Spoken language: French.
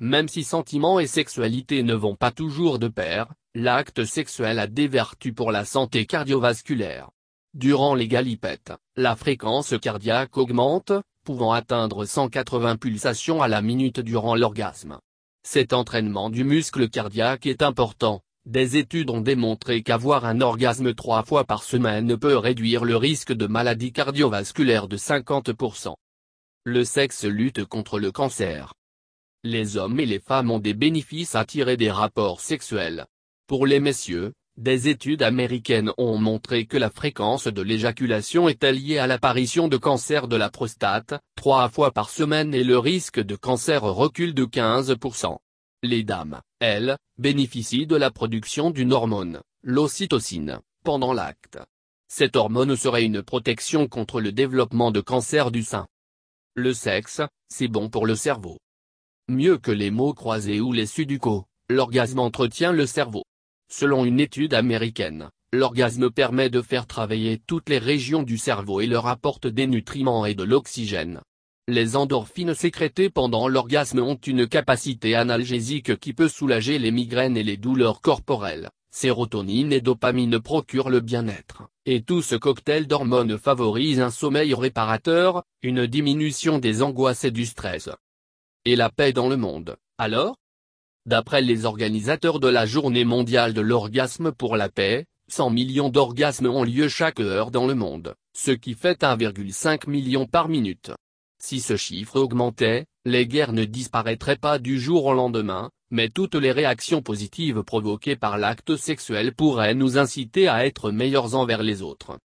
Même si sentiments et sexualité ne vont pas toujours de pair, l'acte sexuel a des vertus pour la santé cardiovasculaire. Durant les galipettes, la fréquence cardiaque augmente, pouvant atteindre 180 pulsations à la minute durant l'orgasme. Cet entraînement du muscle cardiaque est important, des études ont démontré qu'avoir un orgasme trois fois par semaine peut réduire le risque de maladie cardiovasculaire de 50%. Le sexe lutte contre le cancer les hommes et les femmes ont des bénéfices à tirer des rapports sexuels. Pour les messieurs, des études américaines ont montré que la fréquence de l'éjaculation est liée à l'apparition de cancer de la prostate, trois fois par semaine et le risque de cancer recule de 15%. Les dames, elles, bénéficient de la production d'une hormone, l'ocytocine, pendant l'acte. Cette hormone serait une protection contre le développement de cancer du sein. Le sexe, c'est bon pour le cerveau. Mieux que les mots croisés ou les suducos, l'orgasme entretient le cerveau. Selon une étude américaine, l'orgasme permet de faire travailler toutes les régions du cerveau et leur apporte des nutriments et de l'oxygène. Les endorphines sécrétées pendant l'orgasme ont une capacité analgésique qui peut soulager les migraines et les douleurs corporelles, sérotonine et dopamine procurent le bien-être, et tout ce cocktail d'hormones favorise un sommeil réparateur, une diminution des angoisses et du stress, et la paix dans le monde, alors D'après les organisateurs de la Journée mondiale de l'orgasme pour la paix, 100 millions d'orgasmes ont lieu chaque heure dans le monde, ce qui fait 1,5 million par minute. Si ce chiffre augmentait, les guerres ne disparaîtraient pas du jour au lendemain, mais toutes les réactions positives provoquées par l'acte sexuel pourraient nous inciter à être meilleurs envers les autres.